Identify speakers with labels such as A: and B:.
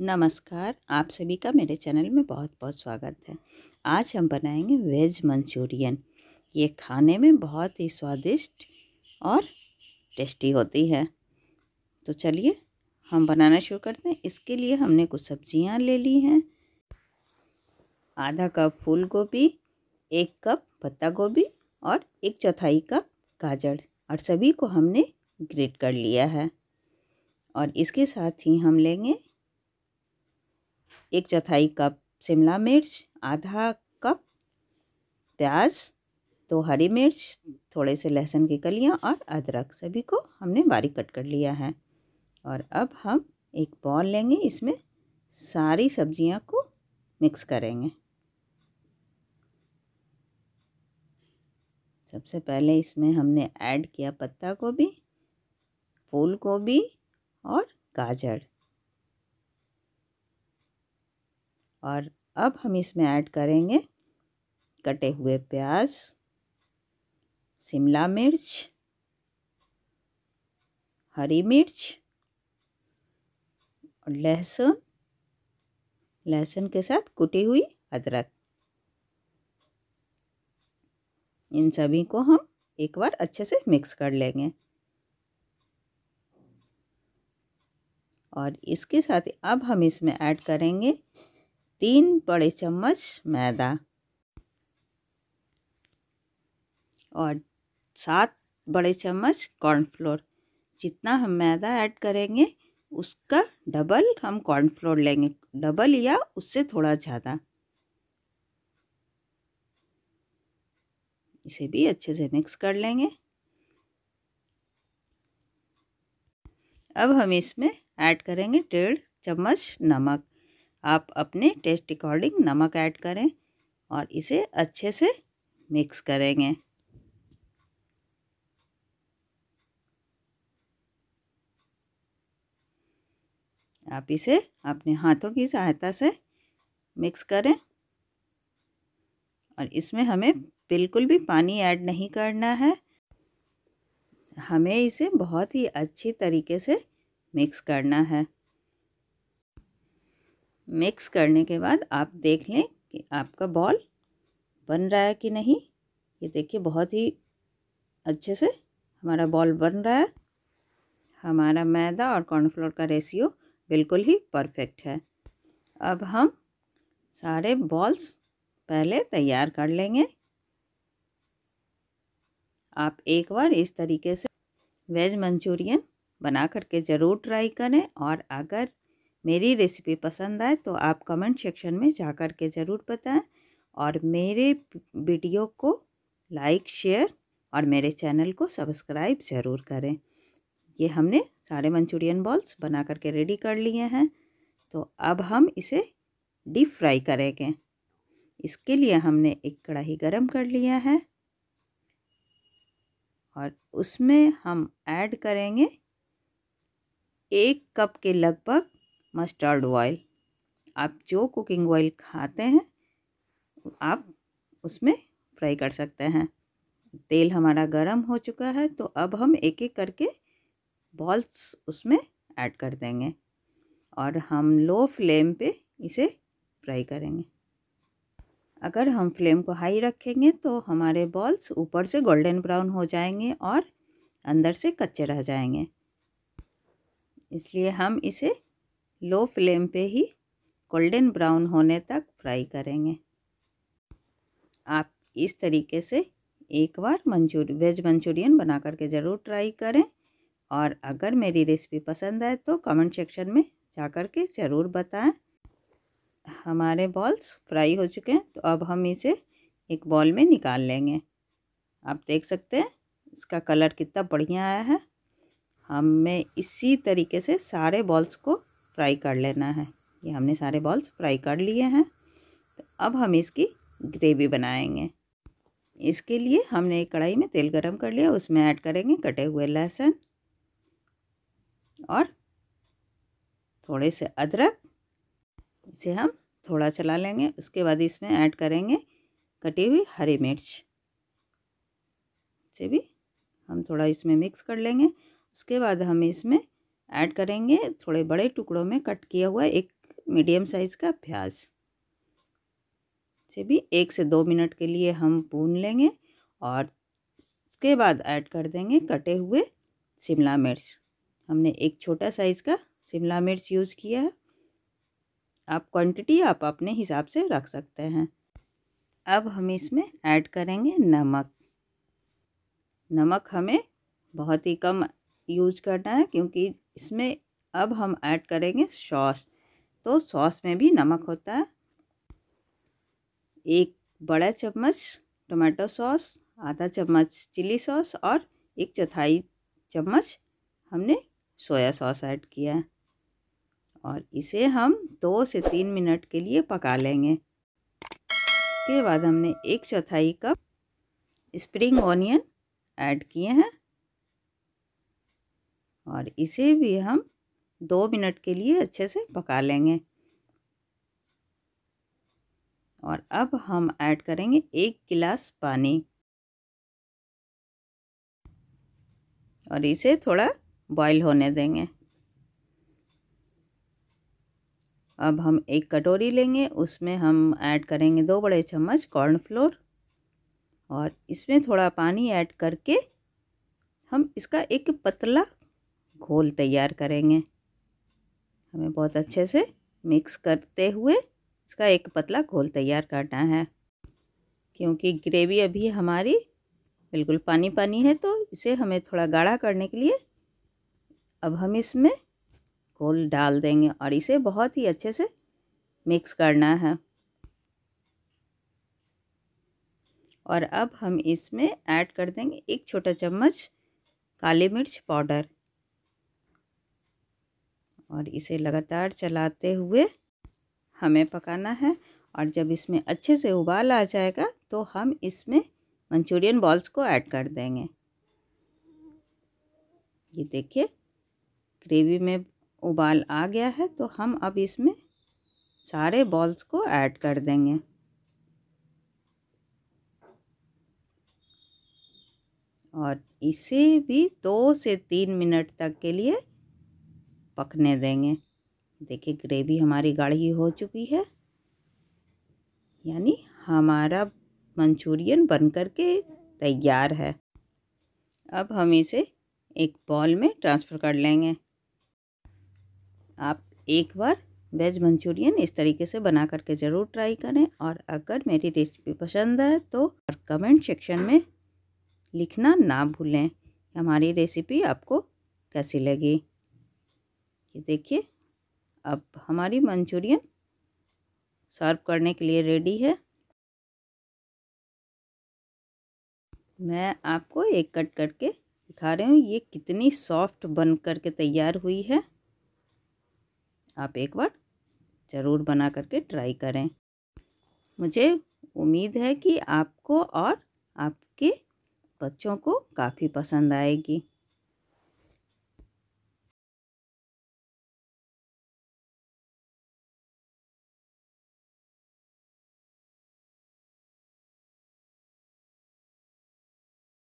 A: नमस्कार आप सभी का मेरे चैनल में बहुत बहुत स्वागत है आज हम बनाएंगे वेज मंचूरियन ये खाने में बहुत ही स्वादिष्ट और टेस्टी होती है तो चलिए हम बनाना शुरू करते हैं इसके लिए हमने कुछ सब्जियां ले ली हैं आधा कप फूल गोभी एक कप पत्ता गोभी और एक चौथाई कप गाजर और सभी को हमने ग्रेट कर लिया है और इसके साथ ही हम लेंगे एक चौथाई कप शिमला मिर्च आधा कप प्याज दो हरी मिर्च थोड़े से लहसुन की कलियाँ और अदरक सभी को हमने बारीक कट कर लिया है और अब हम एक बॉल लेंगे इसमें सारी सब्जियां को मिक्स करेंगे सबसे पहले इसमें हमने ऐड किया पत्ता गोभी फूल गोभी और गाजर और अब हम इसमें ऐड करेंगे कटे हुए प्याज शिमला मिर्च हरी मिर्च और लहसुन लहसुन के साथ कुटी हुई अदरक इन सभी को हम एक बार अच्छे से मिक्स कर लेंगे और इसके साथ अब हम इसमें ऐड करेंगे तीन बड़े चम्मच मैदा और सात बड़े चम्मच कॉर्नफ्लोर जितना हम मैदा ऐड करेंगे उसका डबल हम कॉर्नफ्लोर लेंगे डबल या उससे थोड़ा ज़्यादा इसे भी अच्छे से मिक्स कर लेंगे अब हम इसमें ऐड करेंगे डेढ़ चम्मच नमक आप अपने टेस्ट अकॉर्डिंग नमक ऐड करें और इसे अच्छे से मिक्स करेंगे आप इसे अपने हाथों की सहायता से मिक्स करें और इसमें हमें बिल्कुल भी पानी ऐड नहीं करना है हमें इसे बहुत ही अच्छी तरीके से मिक्स करना है मिक्स करने के बाद आप देख लें कि आपका बॉल बन रहा है कि नहीं ये देखिए बहुत ही अच्छे से हमारा बॉल बन रहा है हमारा मैदा और कॉर्नफ्लोर का रेशियो बिल्कुल ही परफेक्ट है अब हम सारे बॉल्स पहले तैयार कर लेंगे आप एक बार इस तरीके से वेज मंचूरियन बना करके ज़रूर ट्राई करें और अगर मेरी रेसिपी पसंद आए तो आप कमेंट सेक्शन में जा कर के ज़रूर बताएं और मेरे वीडियो को लाइक शेयर और मेरे चैनल को सब्सक्राइब ज़रूर करें ये हमने सारे मंचूरियन बॉल्स बना करके रेडी कर लिए हैं तो अब हम इसे डीप फ्राई करेंगे इसके लिए हमने एक कढ़ाई गरम कर लिया है और उसमें हम ऐड करेंगे एक कप के लगभग मस्टर्ड ऑयल आप जो कुकिंग ऑयल खाते हैं आप उसमें फ्राई कर सकते हैं तेल हमारा गरम हो चुका है तो अब हम एक एक करके बॉल्स उसमें ऐड कर देंगे और हम लो फ्लेम पे इसे फ्राई करेंगे अगर हम फ्लेम को हाई रखेंगे तो हमारे बॉल्स ऊपर से गोल्डन ब्राउन हो जाएंगे और अंदर से कच्चे रह जाएंगे इसलिए हम इसे लो फ्लेम पे ही गोल्डन ब्राउन होने तक फ्राई करेंगे आप इस तरीके से एक बार मंचूर वेज मंचूरियन बना करके ज़रूर ट्राई करें और अगर मेरी रेसिपी पसंद आए तो कमेंट सेक्शन में जा कर के ज़रूर बताएं हमारे बॉल्स फ्राई हो चुके हैं तो अब हम इसे एक बॉल में निकाल लेंगे आप देख सकते हैं इसका कलर कितना बढ़िया आया है हमें इसी तरीके से सारे बॉल्स को फ्राई कर लेना है ये हमने सारे बॉल्स फ्राई कर लिए हैं तो अब हम इसकी ग्रेवी बनाएंगे इसके लिए हमने एक कढ़ाई में तेल गरम कर लिया उसमें ऐड करेंगे कटे हुए लहसुन और थोड़े से अदरक इसे हम थोड़ा चला लेंगे उसके बाद इसमें ऐड करेंगे कटी हुई हरी मिर्च से भी हम थोड़ा इसमें मिक्स कर लेंगे उसके बाद हम इसमें ऐड करेंगे थोड़े बड़े टुकड़ों में कट किया हुआ एक मीडियम साइज़ का प्याज से भी एक से दो मिनट के लिए हम भून लेंगे और उसके बाद ऐड कर देंगे कटे हुए शिमला मिर्च हमने एक छोटा साइज़ का शिमला मिर्च यूज़ किया है आप क्वांटिटी आप अपने हिसाब से रख सकते हैं अब हम इसमें ऐड करेंगे नमक नमक हमें बहुत ही कम यूज करना है क्योंकि इसमें अब हम ऐड करेंगे सॉस तो सॉस में भी नमक होता है एक बड़ा चम्मच टोमेटो सॉस आधा चम्मच चिली सॉस और एक चौथाई चम्मच हमने सोया सॉस ऐड किया है और इसे हम दो से तीन मिनट के लिए पका लेंगे इसके बाद हमने एक चौथाई कप स्प्रिंग ऑनियन ऐड किए हैं और इसे भी हम दो मिनट के लिए अच्छे से पका लेंगे और अब हम ऐड करेंगे एक गिलास पानी और इसे थोड़ा बॉईल होने देंगे अब हम एक कटोरी लेंगे उसमें हम ऐड करेंगे दो बड़े चम्मच कॉर्नफ्लोर और इसमें थोड़ा पानी ऐड करके हम इसका एक पतला घोल तैयार करेंगे हमें बहुत अच्छे से मिक्स करते हुए इसका एक पतला घोल तैयार करना है क्योंकि ग्रेवी अभी हमारी बिल्कुल पानी पानी है तो इसे हमें थोड़ा गाढ़ा करने के लिए अब हम इसमें घोल डाल देंगे और इसे बहुत ही अच्छे से मिक्स करना है और अब हम इसमें ऐड कर देंगे एक छोटा चम्मच काली मिर्च पाउडर और इसे लगातार चलाते हुए हमें पकाना है और जब इसमें अच्छे से उबाल आ जाएगा तो हम इसमें मंचूरियन बॉल्स को ऐड कर देंगे ये देखिए ग्रेवी में उबाल आ गया है तो हम अब इसमें सारे बॉल्स को ऐड कर देंगे और इसे भी दो से तीन मिनट तक के लिए पकने देंगे देखिए ग्रेवी हमारी गाढ़ी हो चुकी है यानी हमारा मंचूरियन बन कर के तैयार है अब हम इसे एक बॉल में ट्रांसफ़र कर लेंगे आप एक बार वेज मंचूरियन इस तरीके से बना करके ज़रूर ट्राई करें और अगर मेरी रेसिपी पसंद है तो कमेंट सेक्शन में लिखना ना भूलें हमारी रेसिपी आपको कैसी लगी ये देखिए अब हमारी मंचूरियन सर्व करने के लिए रेडी है मैं आपको एक कट करके दिखा रही हूँ ये कितनी सॉफ्ट बन करके तैयार हुई है आप एक बार ज़रूर बना करके ट्राई करें मुझे उम्मीद है कि आपको और आपके बच्चों को काफ़ी पसंद आएगी